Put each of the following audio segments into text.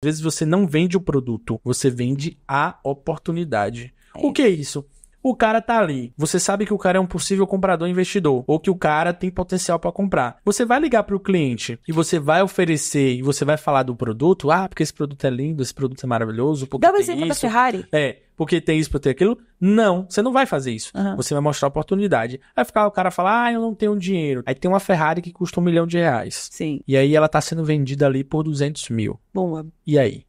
Às vezes você não vende o produto, você vende a oportunidade. É. O que é isso? O cara tá ali. Você sabe que o cara é um possível comprador investidor ou que o cara tem potencial para comprar. Você vai ligar para o cliente e você vai oferecer e você vai falar do produto. Ah, porque esse produto é lindo, esse produto é maravilhoso. Dá um exemplo da Ferrari. É, porque tem isso, porque tem aquilo. Não, você não vai fazer isso. Uhum. Você vai mostrar a oportunidade. Aí ficar o cara falar, ah, eu não tenho dinheiro. Aí tem uma Ferrari que custa um milhão de reais. Sim. E aí ela tá sendo vendida ali por 200 mil. Bom. E aí?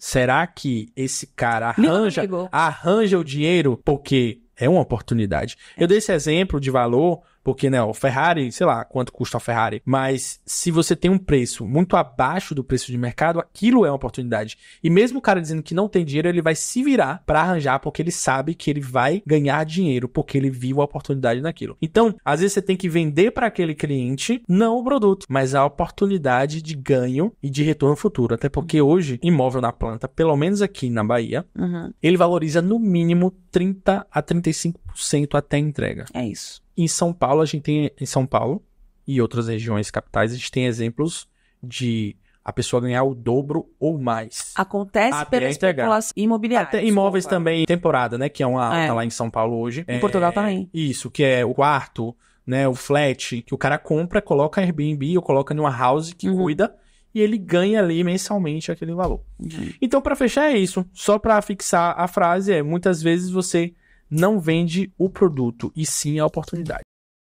Será que esse cara arranja, arranja o dinheiro? Porque é uma oportunidade. Eu é. dei esse exemplo de valor porque, né, o Ferrari, sei lá quanto custa a Ferrari, mas se você tem um preço muito abaixo do preço de mercado, aquilo é uma oportunidade. E mesmo o cara dizendo que não tem dinheiro, ele vai se virar para arranjar, porque ele sabe que ele vai ganhar dinheiro, porque ele viu a oportunidade naquilo. Então, às vezes você tem que vender para aquele cliente, não o produto, mas a oportunidade de ganho e de retorno futuro. Até porque uhum. hoje, imóvel na planta, pelo menos aqui na Bahia, uhum. ele valoriza no mínimo 30 a 35% até a entrega. É isso. Em São Paulo, a gente tem em São Paulo e outras regiões capitais, a gente tem exemplos de a pessoa ganhar o dobro ou mais. Acontece até pela especulação imobiliária. Até imóveis também, temporada, né? Que é uma é. Tá lá em São Paulo hoje. Em é, Portugal também. Isso, que é o quarto, né? O flat, que o cara compra, coloca Airbnb ou coloca numa house que uhum. cuida e ele ganha ali mensalmente aquele valor. Uhum. Então, para fechar, é isso. Só para fixar a frase, é muitas vezes você não vende o produto, e sim a oportunidade.